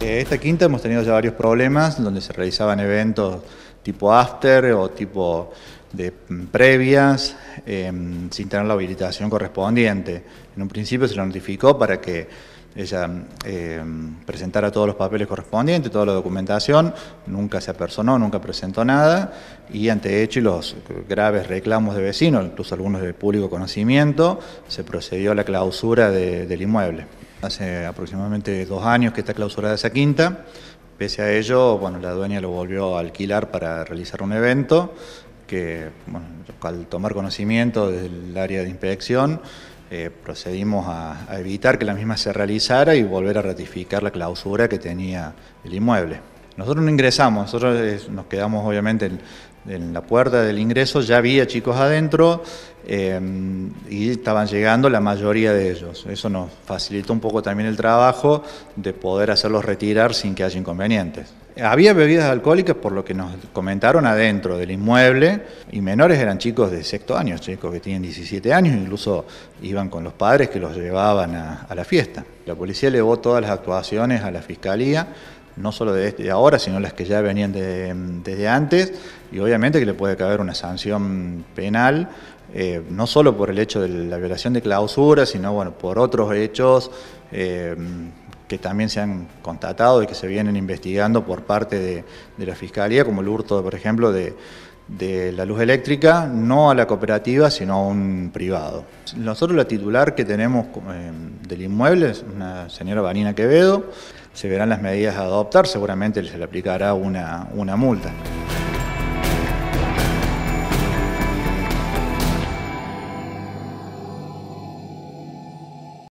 Eh, esta quinta hemos tenido ya varios problemas donde se realizaban eventos tipo after o tipo de mm, previas em, sin tener la habilitación correspondiente. En un principio se lo notificó para que ella mm, em, presentara todos los papeles correspondientes, toda la documentación, nunca se apersonó, nunca presentó nada, y ante hecho y los graves reclamos de vecinos, incluso algunos de público conocimiento, se procedió a la clausura del inmueble. Hace aproximadamente dos años que está clausurada esa quinta. Pese a ello, bueno, la dueña lo volvió a alquilar para realizar un evento que, al tomar conocimiento del área de inspección, eh, procedimos a evitar que la misma se realizara y volver a ratificar la clausura que tenía el inmueble. Nosotros no ingresamos, nosotros eh, nos quedamos obviamente en, la puerta del ingreso, ya había chicos adentro em, y estaban llegando la mayoría de ellos. Eso nos facilitó un poco también el trabajo de poder hacerlos retirar sin que haya inconvenientes. Había bebidas alcohólicas por lo que nos comentaron adentro del inmueble y menores eran chicos de sexto año, chicos que tienen 17 años, incluso iban con los padres que los llevaban a, a la fiesta. La policía elevó todas las actuaciones a la fiscalía no solo este, de, ahora, sino las que ya venían desde antes, y obviamente que le puede caber una sanción penal, eh, no solo por el hecho de la violación de clausura, sino bueno, por otros hechos eh, que también se han constatado y que se vienen investigando por parte de la Fiscalía, como el hurto, por ejemplo, de, de la luz eléctrica, no a la cooperativa, sino a un privado. Nosotros la titular que tenemos eh, del inmueble es una señora Vanina Quevedo, se verán las medidas a adoptar, seguramente se le aplicará una multa.